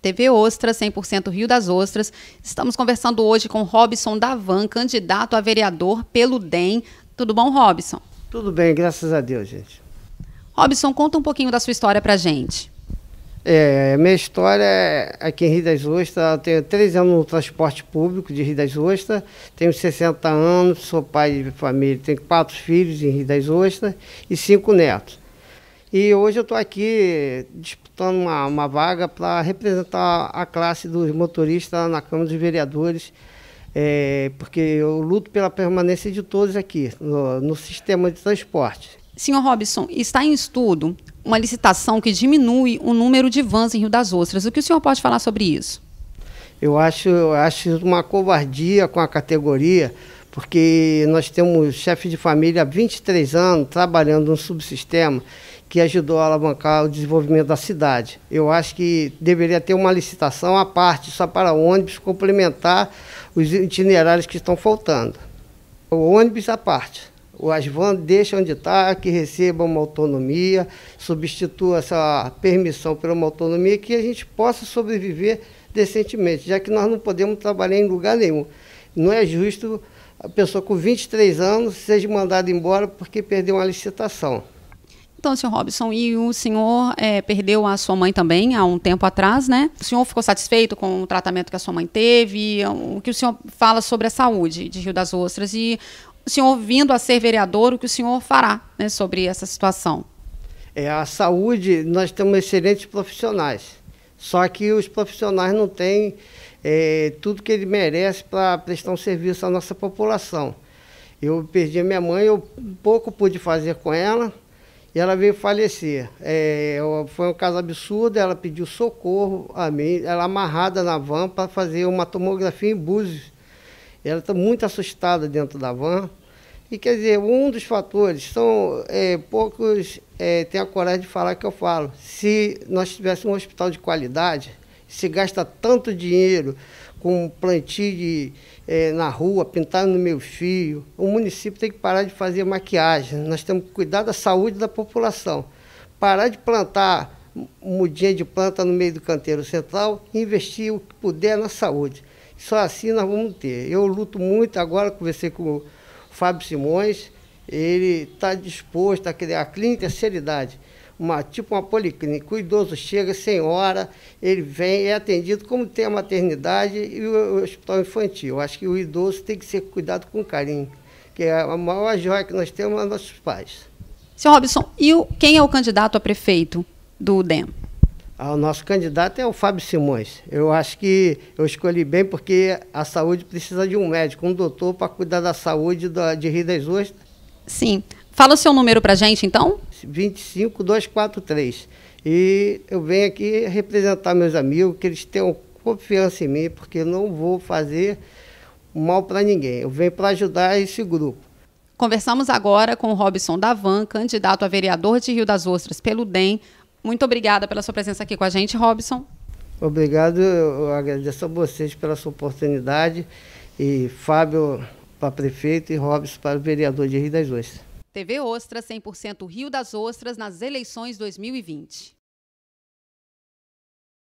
TV Ostra, 100% Rio das Ostras. Estamos conversando hoje com Robson Davan, candidato a vereador pelo DEM. Tudo bom, Robson? Tudo bem, graças a Deus, gente. Robson, conta um pouquinho da sua história para a gente. É, minha história é aqui em Rio das Ostras, eu tenho três anos no transporte público de Rio das Ostras, tenho 60 anos, sou pai de família, tenho quatro filhos em Rio das Ostras e cinco netos. E hoje eu estou aqui disputando uma, uma vaga para representar a classe dos motoristas na Câmara dos Vereadores, é, porque eu luto pela permanência de todos aqui no, no sistema de transporte. Senhor Robson, está em estudo uma licitação que diminui o número de vans em Rio das Ostras. O que o senhor pode falar sobre isso? Eu acho, eu acho uma covardia com a categoria porque nós temos chefes de família há 23 anos trabalhando num subsistema que ajudou a alavancar o desenvolvimento da cidade. Eu acho que deveria ter uma licitação à parte, só para ônibus complementar os itinerários que estão faltando. O ônibus à parte. O Asvan deixa onde está, que receba uma autonomia, substitua essa permissão por uma autonomia que a gente possa sobreviver decentemente, já que nós não podemos trabalhar em lugar nenhum. Não é justo a pessoa com 23 anos seja mandada embora porque perdeu uma licitação. Então, senhor Robson, e o senhor é, perdeu a sua mãe também há um tempo atrás, né? O senhor ficou satisfeito com o tratamento que a sua mãe teve? O que o senhor fala sobre a saúde de Rio das Ostras? E o senhor, vindo a ser vereador, o que o senhor fará né, sobre essa situação? É, a saúde, nós temos excelentes profissionais. Só que os profissionais não têm é, tudo que ele merece para prestar um serviço à nossa população. Eu perdi a minha mãe, eu pouco pude fazer com ela e ela veio falecer. É, foi um caso absurdo, ela pediu socorro a mim, ela amarrada na van para fazer uma tomografia em Búzios. Ela está muito assustada dentro da van. E quer dizer, um dos fatores, são é, poucos é, têm a coragem de falar que eu falo. Se nós tivéssemos um hospital de qualidade, se gasta tanto dinheiro com plantio de, é, na rua, pintar no meu fio, o município tem que parar de fazer maquiagem. Nós temos que cuidar da saúde da população. Parar de plantar mudinha de planta no meio do canteiro central e investir o que puder na saúde. Só assim nós vamos ter. Eu luto muito, agora conversei com Fábio Simões, ele está disposto a criar a clínica terceira idade, uma, tipo uma policlínica. O idoso chega sem hora, ele vem, é atendido como tem a maternidade e o, o hospital infantil. Eu acho que o idoso tem que ser cuidado com carinho, que é a maior joia que nós temos é nossos pais. Senhor Robson, e o, quem é o candidato a prefeito do DEM? Ah, o nosso candidato é o Fábio Simões. Eu acho que eu escolhi bem porque a saúde precisa de um médico, um doutor para cuidar da saúde de Rio das Ostras. Sim. Fala o seu número para gente, então. 25243. E eu venho aqui representar meus amigos, que eles tenham confiança em mim, porque eu não vou fazer mal para ninguém. Eu venho para ajudar esse grupo. Conversamos agora com Robson Davan, candidato a vereador de Rio das Ostras pelo DEM, muito obrigada pela sua presença aqui com a gente, Robson. Obrigado, eu agradeço a vocês pela sua oportunidade e Fábio para prefeito e Robson para vereador de Rio das Ostras. TV Ostra 100% Rio das Ostras nas eleições 2020.